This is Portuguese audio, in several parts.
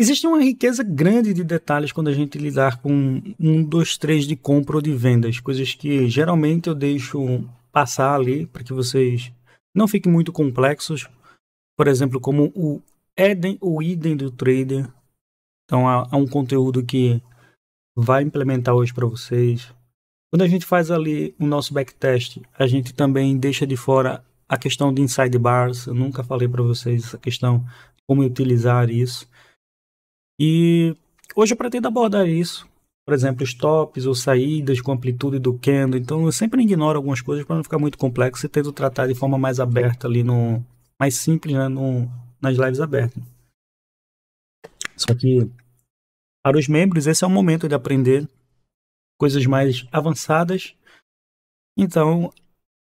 Existe uma riqueza grande de detalhes quando a gente lidar com um, dois, três de compra ou de vendas, coisas que geralmente eu deixo passar ali para que vocês não fiquem muito complexos. Por exemplo, como o Eden, o idem do trader. Então há, há um conteúdo que vai implementar hoje para vocês. Quando a gente faz ali o nosso backtest, a gente também deixa de fora a questão de inside bars. Eu nunca falei para vocês essa questão como utilizar isso. E hoje eu pretendo abordar isso. Por exemplo, stops ou saídas com amplitude do candle. Então eu sempre ignoro algumas coisas para não ficar muito complexo e tento tratar de forma mais aberta ali, no, mais simples né, no, nas lives abertas. Só que para os membros esse é o momento de aprender coisas mais avançadas. Então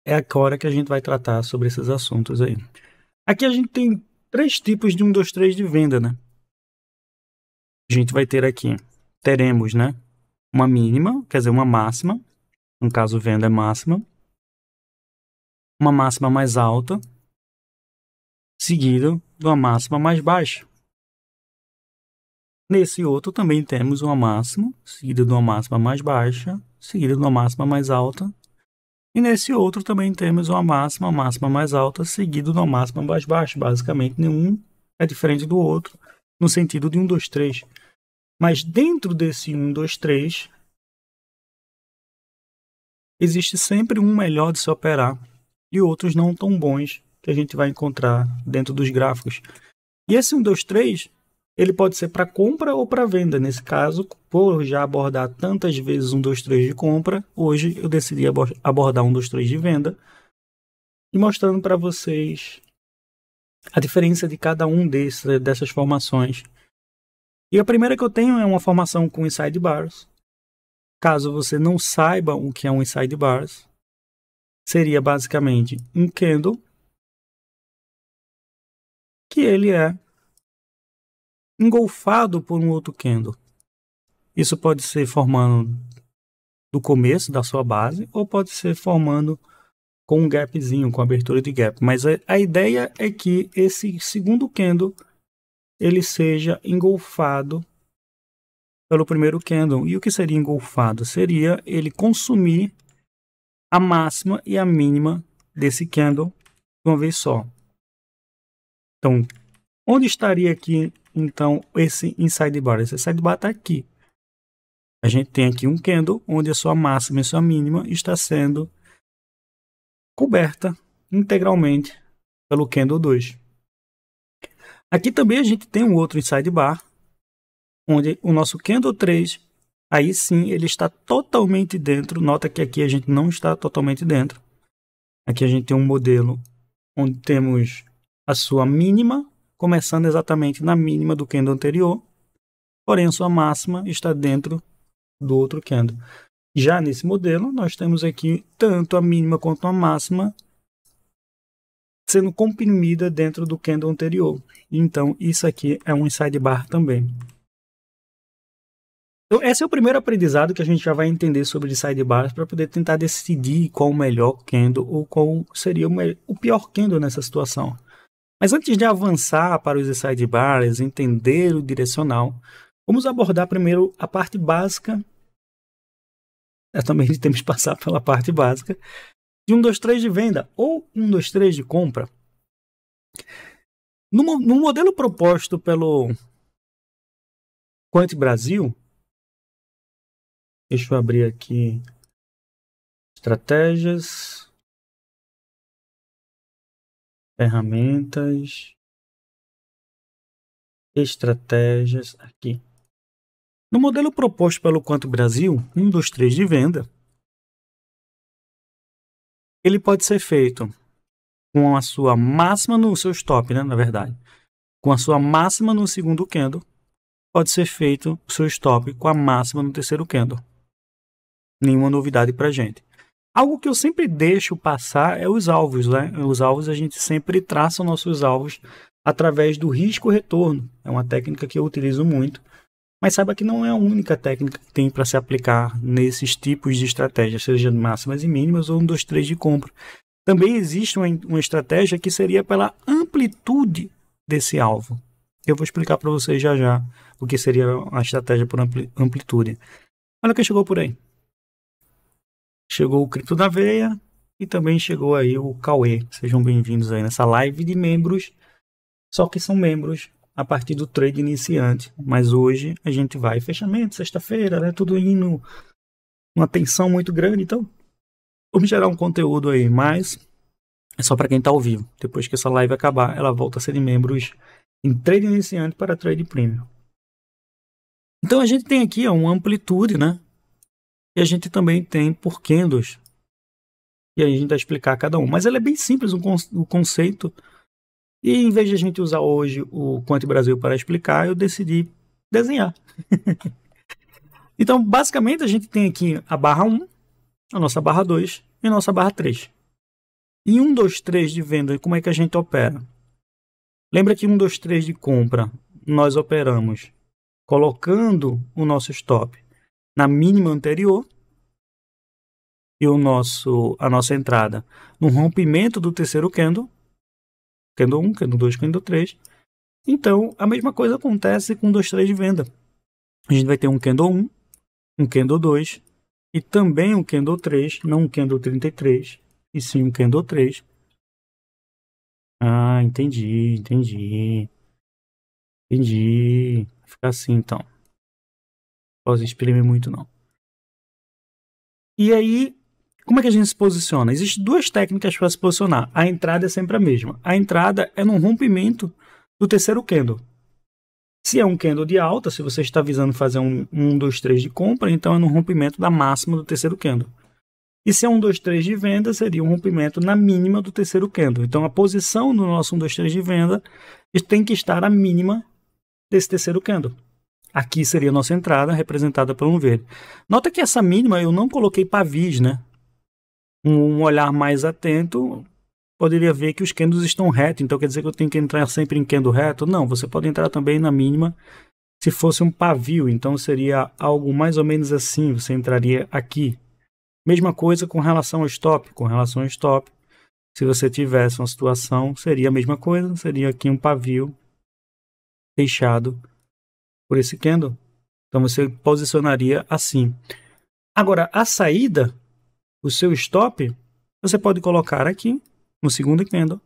é agora que a gente vai tratar sobre esses assuntos aí. Aqui a gente tem três tipos de 1, 2, 3 de venda, né? a gente vai ter aqui, teremos, né, uma mínima, quer dizer, uma máxima, no caso venda é máxima, uma máxima mais alta, seguido de uma máxima mais baixa. Nesse outro também temos uma máxima, seguida de uma máxima mais baixa, seguida de uma máxima mais alta. E nesse outro também temos uma máxima, máxima mais alta, seguido de uma máxima mais baixa. Basicamente, nenhum é diferente do outro no sentido de 1, 2, 3. Mas dentro desse 1, 2, 3, existe sempre um melhor de se operar e outros não tão bons que a gente vai encontrar dentro dos gráficos. E esse 1, 2, 3, ele pode ser para compra ou para venda. Nesse caso, por já abordar tantas vezes 1, 2, 3 de compra, hoje eu decidi abordar 1, 2, 3 de venda. E mostrando para vocês a diferença de cada um desses, eh, dessas formações. E a primeira que eu tenho é uma formação com inside bars. Caso você não saiba o que é um inside bars, seria basicamente um candle que ele é engolfado por um outro candle. Isso pode ser formando do começo da sua base ou pode ser formando com um gapzinho, com abertura de gap. Mas a, a ideia é que esse segundo candle ele seja engolfado pelo primeiro candle. E o que seria engolfado? Seria ele consumir a máxima e a mínima desse candle de uma vez só. Então, onde estaria aqui então esse inside bar? Esse inside bar está aqui. A gente tem aqui um candle onde a sua máxima e a sua mínima está sendo coberta integralmente pelo Candle 2. Aqui também a gente tem um outro inside bar, onde o nosso Candle 3, aí sim ele está totalmente dentro. Nota que aqui a gente não está totalmente dentro. Aqui a gente tem um modelo onde temos a sua mínima, começando exatamente na mínima do candle anterior, porém a sua máxima está dentro do outro candle. Já nesse modelo, nós temos aqui tanto a mínima quanto a máxima sendo comprimida dentro do candle anterior. Então, isso aqui é um sidebar também. Então, esse é o primeiro aprendizado que a gente já vai entender sobre bars para poder tentar decidir qual o melhor candle ou qual seria o, pior candle nessa situação. Mas antes de avançar para os bars entender o direcional, vamos abordar primeiro a parte básica nós é, também temos que passar pela parte básica de três de venda ou três de compra. No, no modelo proposto pelo Quant Brasil, deixa eu abrir aqui estratégias, ferramentas, estratégias aqui. No modelo proposto pelo Quanto Brasil, um dos três de venda, ele pode ser feito com a sua máxima no seu stop, né, na verdade. Com a sua máxima no segundo candle, pode ser feito o seu stop com a máxima no terceiro candle. Nenhuma novidade para gente. Algo que eu sempre deixo passar é os alvos, né? Os alvos a gente sempre traça nossos alvos através do risco retorno. É uma técnica que eu utilizo muito mas saiba que não é a única técnica que tem para se aplicar nesses tipos de estratégias, seja máximas e mínimas ou um dos três de compra. Também existe uma, uma estratégia que seria pela amplitude desse alvo. Eu vou explicar para vocês já já o que seria a estratégia por ampli amplitude. Olha que chegou por aí. Chegou o Cripto da Veia e também chegou aí o Cauê. Sejam bem-vindos aí nessa live de membros, só que são membros a partir do trade iniciante. Mas hoje a gente vai fechamento, sexta-feira, né? Tudo indo uma tensão muito grande. Então, vamos gerar um conteúdo aí, mas é só para quem está ao vivo. Depois que essa live acabar, ela volta a ser de membros em trade iniciante para trade premium. Então a gente tem aqui ó, uma amplitude, né? E a gente também tem por candles. E aí a gente vai explicar cada um. Mas ela é bem simples o, con o conceito e em vez de a gente usar hoje o Quanti Brasil para explicar, eu decidi desenhar. então, basicamente, a gente tem aqui a barra 1, a nossa barra 2 e a nossa barra 3. E 1, 2, 3 de venda, como é que a gente opera? Lembra que 1, 2, 3 de compra nós operamos colocando o nosso stop na mínima anterior e o nosso, a nossa entrada no rompimento do terceiro candle Kendo 1, Kendo 2, Kendo 3. Então, a mesma coisa acontece com 2, 3 de venda. A gente vai ter um Kendo 1, um Kendo 2 e também um Kendo 3, não um Kendo 33, e sim um Kendo 3. Ah, entendi, entendi. Entendi. Fica assim então. Não se exprimir muito não. E aí, como é que a gente se posiciona? Existem duas técnicas para se posicionar. A entrada é sempre a mesma. A entrada é num rompimento do terceiro candle. Se é um candle de alta, se você está visando fazer um 1, 2, 3 de compra, então é no rompimento da máxima do terceiro candle. E se é um 2, 3 de venda, seria um rompimento na mínima do terceiro candle. Então a posição do nosso 1, 2, 3 de venda tem que estar a mínima desse terceiro candle. Aqui seria a nossa entrada, representada pelo um verde. Nota que essa mínima eu não coloquei pavis, né? um, olhar mais atento, poderia ver que os candles estão retos Então quer dizer que eu tenho que entrar sempre em candle reto? Não, você pode entrar também na mínima se fosse um pavio. Então seria algo mais ou menos assim. Você entraria aqui. Mesma coisa com relação ao stop. Com relação ao stop, se você tivesse uma situação, seria a mesma coisa. Seria aqui um pavio fechado por esse candle. Então você posicionaria assim. Agora, a saída o seu stop, você pode colocar aqui no segundo candle,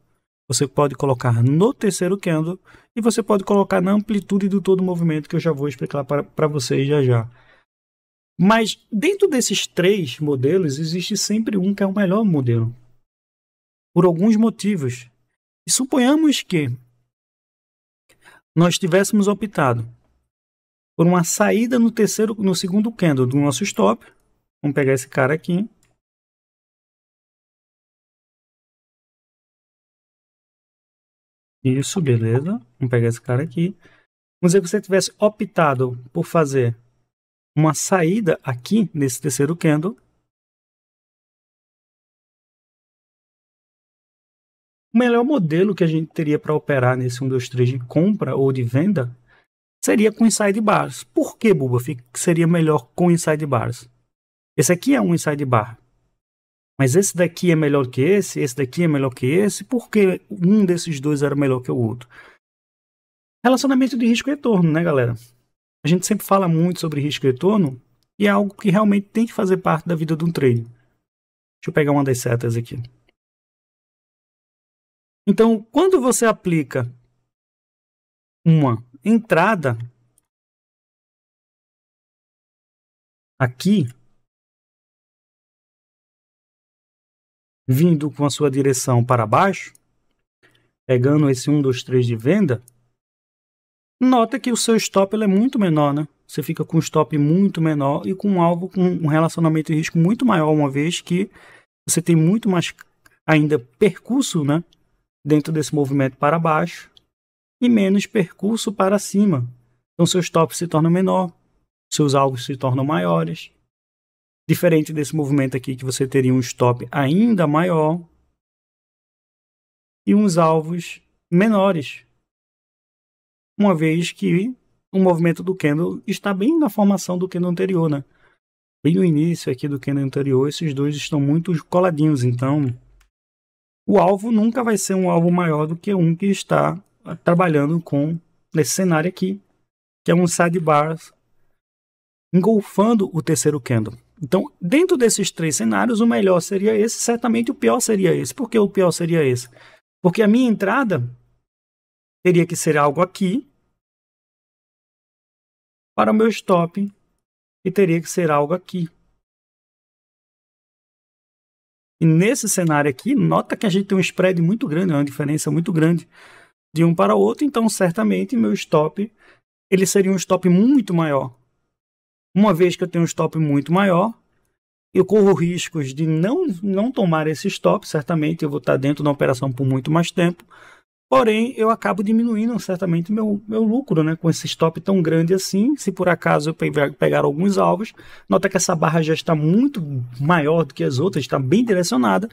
você pode colocar no terceiro candle e você pode colocar na amplitude do todo o movimento que eu já vou explicar para vocês já já. Mas dentro desses três modelos existe sempre um que é o melhor modelo. Por alguns motivos. E suponhamos que nós tivéssemos optado por uma saída no terceiro, no segundo candle do nosso stop. Vamos pegar esse cara aqui. Isso, beleza. Vamos pegar esse cara aqui. Vamos dizer que você tivesse optado por fazer uma saída aqui nesse terceiro candle. O melhor modelo que a gente teria para operar nesse 1, 2, 3 de compra ou de venda seria com inside bars. Por que, Buba, seria melhor com inside bars? Esse aqui é um inside bar mas esse daqui é melhor que esse, esse daqui é melhor que esse, porque um desses dois era melhor que o outro. Relacionamento de risco e retorno, né, galera? A gente sempre fala muito sobre risco e retorno e é algo que realmente tem que fazer parte da vida de um treino. Deixa eu pegar uma das setas aqui. Então, quando você aplica uma entrada aqui, vindo com a sua direção para baixo, pegando esse 1, 2, 3 de venda, nota que o seu stop é muito menor, né? Você fica com um stop muito menor e com um alvo com um relacionamento de risco muito maior, uma vez que você tem muito mais ainda percurso, né? Dentro desse movimento para baixo e menos percurso para cima. Então seus stop se tornam menor, seus alvos se tornam maiores Diferente desse movimento aqui, que você teria um stop ainda maior e uns alvos menores. Uma vez que o movimento do candle está bem na formação do candle anterior, né? Bem no início aqui do candle anterior, esses dois estão muito coladinhos, então o alvo nunca vai ser um alvo maior do que um que está ah, trabalhando com nesse cenário aqui, que é um sidebar engolfando o terceiro candle. Então, dentro desses três cenários, o melhor seria esse, certamente o pior seria esse. Por que o pior seria esse? Porque a minha entrada teria que ser algo aqui para o meu stop e teria que ser algo aqui. E nesse cenário aqui, nota que a gente tem um spread muito grande, uma diferença muito grande de um para o outro, então certamente meu stop ele seria um stop muito maior uma vez que eu tenho um stop muito maior, eu corro riscos de não, não tomar esse stop, certamente eu vou estar dentro da operação por muito mais tempo, porém eu acabo diminuindo certamente meu, meu lucro né, com esse stop tão grande assim, se por acaso eu pegar alguns alvos, nota que essa barra já está muito maior do que as outras, está bem direcionada,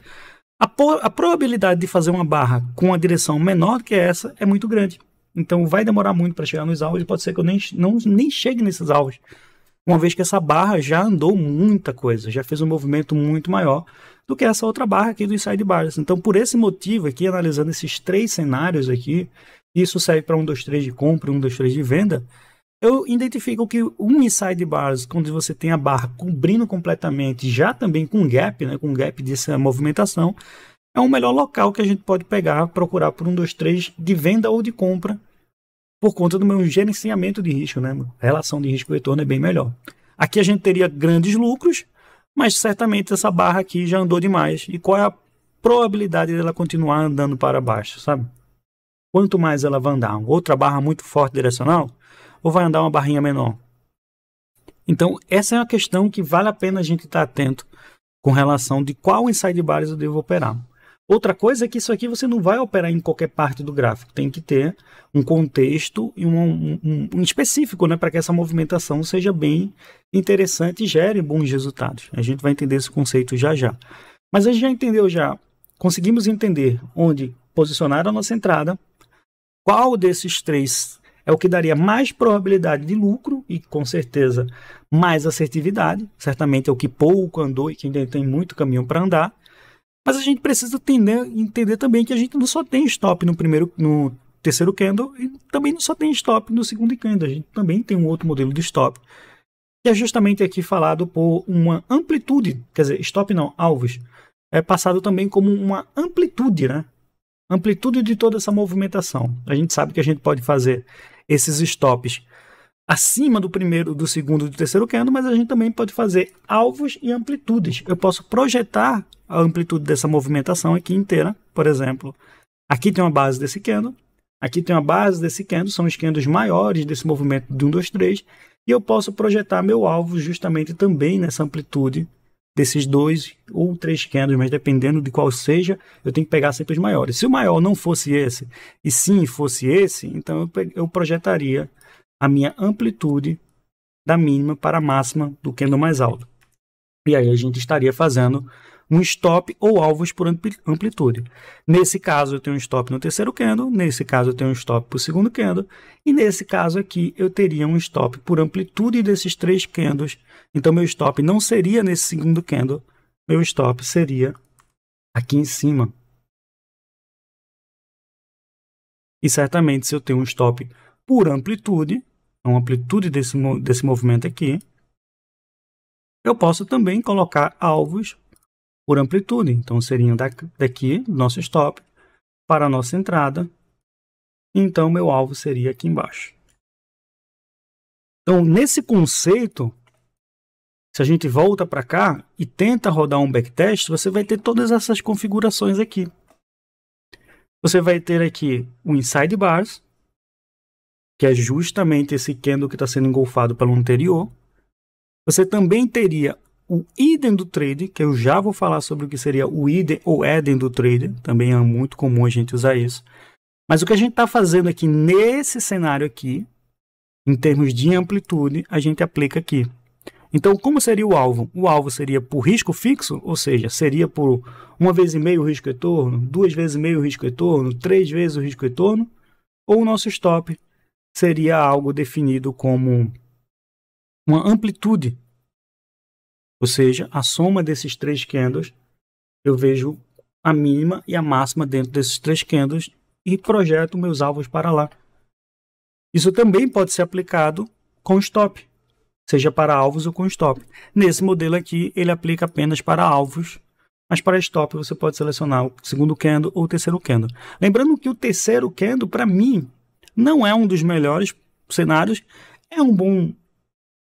a, por, a probabilidade de fazer uma barra com a direção menor que essa é muito grande, então vai demorar muito para chegar nos alvos, pode ser que eu nem, não, nem chegue nesses alvos, uma vez que essa barra já andou muita coisa, já fez um movimento muito maior do que essa outra barra aqui inside bars Então, por esse motivo aqui, analisando esses três cenários aqui, isso serve para um, dois, três de compra, um, dois, três de venda, eu identifico que um inside bars, quando você tem a barra cobrindo completamente, já também com gap, né, com gap dessa movimentação, é o melhor local que a gente pode pegar, procurar por um, dois, três de venda ou de compra por conta do meu gerenciamento de risco, né? A relação de risco-retorno é bem melhor. Aqui a gente teria grandes lucros, mas certamente essa barra aqui já andou demais. E qual é a probabilidade dela continuar andando para baixo, sabe? Quanto mais ela vai andar, outra barra muito forte direcional, ou vai andar uma barrinha menor? Então, essa é uma questão que vale a pena a gente estar atento com relação de qual inside bars eu devo operar. Outra coisa é que isso aqui você não vai operar em qualquer parte do gráfico, tem que ter um contexto e um, um, um específico né, para que essa movimentação seja bem interessante e gere bons resultados. A gente vai entender esse conceito já já. Mas a gente já entendeu já, conseguimos entender onde posicionar a nossa entrada, qual desses três é o que daria mais probabilidade de lucro e, com certeza, mais assertividade. Certamente é o que pouco andou e que ainda tem muito caminho para andar. Mas a gente precisa entender, entender também que a gente não só tem stop no primeiro, no terceiro candle e também não só tem stop no segundo candle. A gente também tem um outro modelo de stop que é justamente aqui falado por uma amplitude, quer dizer, stop não, alvos, é passado também como uma amplitude, né? Amplitude de toda essa movimentação. A gente sabe que a gente pode fazer esses stops acima do primeiro, do segundo e do terceiro candle, mas a gente também pode fazer alvos e amplitudes. Eu posso projetar a amplitude dessa movimentação aqui inteira, por exemplo. Aqui tem uma base desse candle, aqui tem uma base desse candle, são os candles maiores desse movimento de 1, 2, 3, e eu posso projetar meu alvo justamente também nessa amplitude desses dois ou três candles, mas dependendo de qual seja, eu tenho que pegar sempre os maiores. Se o maior não fosse esse, e sim fosse esse, então eu projetaria a minha amplitude da mínima para a máxima do candle mais alto. E aí a gente estaria fazendo um stop ou alvos por amplitude. Nesse caso, eu tenho um stop no terceiro candle, nesse caso, eu tenho um stop para o segundo candle, e nesse caso aqui, eu teria um stop por amplitude desses três candles. Então, meu stop não seria nesse segundo candle, meu stop seria aqui em cima. E certamente, se eu tenho um stop por amplitude, uma amplitude desse, desse movimento aqui, eu posso também colocar alvos por amplitude. Então, seriam daqui, nosso stop, para a nossa entrada. Então, meu alvo seria aqui embaixo. Então, nesse conceito, se a gente volta para cá e tenta rodar um backtest, você vai ter todas essas configurações aqui. Você vai ter aqui o inside bars, que é justamente esse candle que está sendo engolfado pelo anterior. Você também teria o idem do trade, que eu já vou falar sobre o que seria o idem ou edem do trade, também é muito comum a gente usar isso. Mas o que a gente está fazendo aqui nesse cenário aqui, em termos de amplitude, a gente aplica aqui. Então, como seria o alvo? O alvo seria por risco fixo, ou seja, seria por uma vez e meio o risco retorno, duas vezes e meio o risco retorno, três vezes o risco retorno, ou o nosso stop, seria algo definido como uma amplitude. Ou seja, a soma desses três candles, eu vejo a mínima e a máxima dentro desses três candles e projeto meus alvos para lá. Isso também pode ser aplicado com stop, seja para alvos ou com stop. Nesse modelo aqui, ele aplica apenas para alvos, mas para stop você pode selecionar o segundo candle ou o terceiro candle. Lembrando que o terceiro candle, para mim, não é um dos melhores cenários, é um bom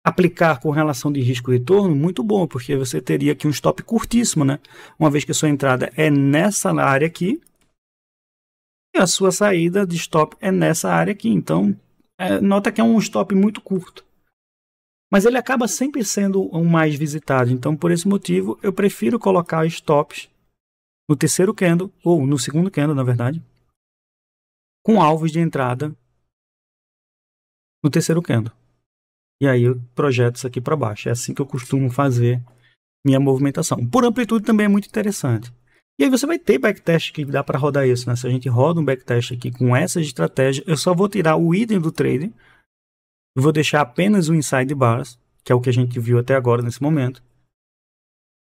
aplicar com relação de risco-retorno, muito bom, porque você teria aqui um stop curtíssimo, né? Uma vez que a sua entrada é nessa área aqui, e a sua saída de stop é nessa área aqui. Então, é, nota que é um stop muito curto. Mas ele acaba sempre sendo o um mais visitado. Então, por esse motivo, eu prefiro colocar stops no terceiro candle, ou no segundo candle, na verdade, com alvos de entrada no terceiro candle. E aí eu projeto isso aqui para baixo. É assim que eu costumo fazer minha movimentação. Por amplitude também é muito interessante. E aí você vai ter backtest que dá para rodar isso, né? Se a gente roda um backtest aqui com essa estratégia, eu só vou tirar o item do trade, vou deixar apenas o inside bars, que é o que a gente viu até agora nesse momento.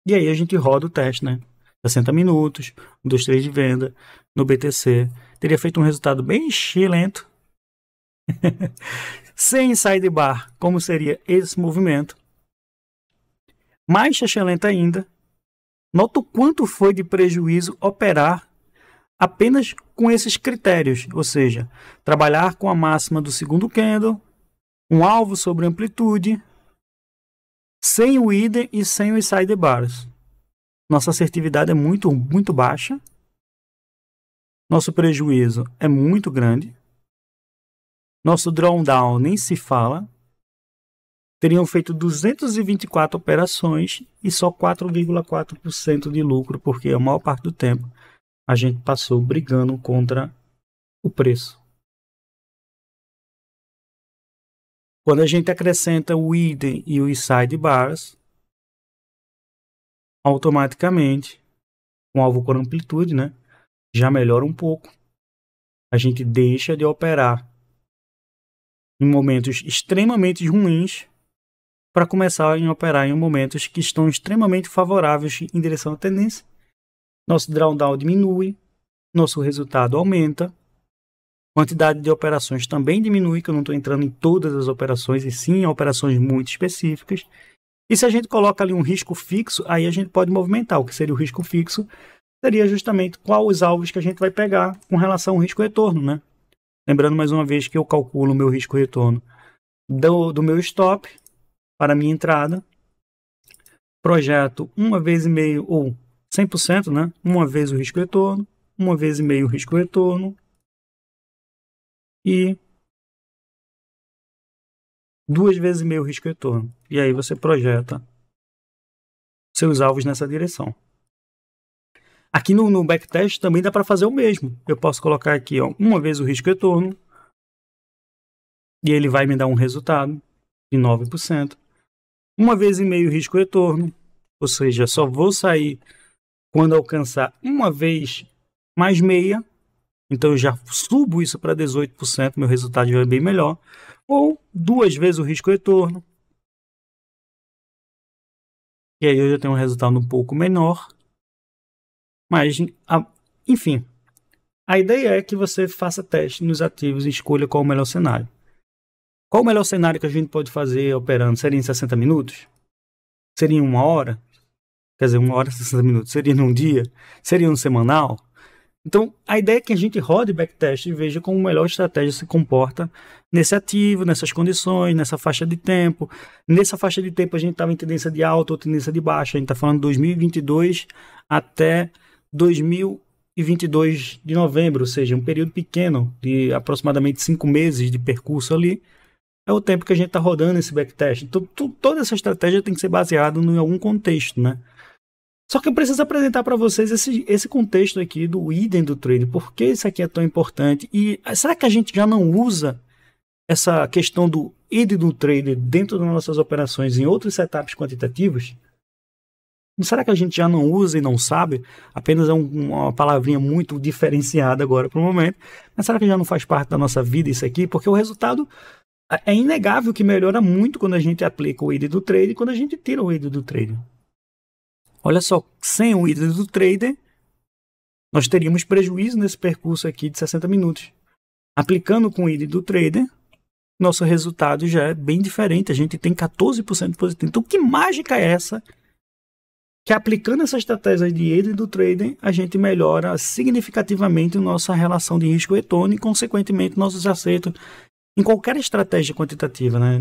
E aí a gente roda o teste, né? 60 minutos, um três de venda no BTC. Teria feito um resultado bem lento. Sem sidebar, como seria esse movimento? Mais lenta ainda. Nota o quanto foi de prejuízo operar apenas com esses critérios, ou seja, trabalhar com a máxima do segundo candle, um alvo sobre amplitude, sem o idem e sem os bars. Nossa assertividade é muito, muito baixa. Nosso prejuízo é muito grande. Nosso drawdown nem se fala. Teriam feito 224 operações e só 4,4% de lucro, porque a maior parte do tempo a gente passou brigando contra o preço. Quando a gente acrescenta o item e o bars automaticamente, com alvo com amplitude, né, já melhora um pouco. A gente deixa de operar em momentos extremamente ruins para começar a operar em momentos que estão extremamente favoráveis em direção à tendência. Nosso drawdown diminui, nosso resultado aumenta, quantidade de operações também diminui, que eu não estou entrando em todas as operações, e sim em operações muito específicas. E se a gente coloca ali um risco fixo, aí a gente pode movimentar. O que seria o risco fixo seria justamente quais os alvos que a gente vai pegar com relação ao risco retorno, né? Lembrando mais uma vez que eu calculo o meu risco retorno do, do meu stop para a minha entrada. Projeto uma vez e meio ou 100%, né? Uma vez o risco retorno, uma vez e meio o risco retorno e duas vezes meio risco retorno. E aí você projeta seus alvos nessa direção. Aqui no, no backtest também dá para fazer o mesmo. Eu posso colocar aqui ó, uma vez o risco retorno e ele vai me dar um resultado de 9%. Uma vez e meio risco retorno, ou seja, só vou sair quando alcançar uma vez mais meia então eu já subo isso para 18%, meu resultado vai é bem melhor. Ou duas vezes o risco retorno. E aí eu já tenho um resultado um pouco menor. Mas, enfim, a ideia é que você faça teste nos ativos e escolha qual o melhor cenário. Qual o melhor cenário que a gente pode fazer operando? Seria em 60 minutos? Seria em uma hora? Quer dizer, uma hora e 60 minutos. Seria num dia? Seria no semanal? Então, a ideia é que a gente rode backtest e veja como a melhor estratégia se comporta nesse ativo, nessas condições, nessa faixa de tempo. Nessa faixa de tempo, a gente estava em tendência de alta ou tendência de baixa. A gente está falando 2022 até 2022 de novembro, ou seja, um período pequeno de aproximadamente cinco meses de percurso ali. É o tempo que a gente está rodando esse backtest. Então, toda essa estratégia tem que ser baseada em algum contexto, né? Só que eu preciso apresentar para vocês esse, esse contexto aqui do idem do trade. Por que isso aqui é tão importante? E será que a gente já não usa essa questão do idem do trade dentro das nossas operações em outros setups quantitativos? Será que a gente já não usa e não sabe? Apenas é um, uma palavrinha muito diferenciada agora para o momento. Mas será que já não faz parte da nossa vida isso aqui? Porque o resultado é, é inegável que melhora muito quando a gente aplica o ID do trade e quando a gente tira o ID do trade. Olha só, sem o id do trader, nós teríamos prejuízo nesse percurso aqui de 60 minutos. Aplicando com o id do trader, nosso resultado já é bem diferente. A gente tem 14% positivo. Então, que mágica é essa? Que aplicando essa estratégia de id do trader, a gente melhora significativamente nossa relação de risco-retorno e, consequentemente, nossos acertos em qualquer estratégia quantitativa, né?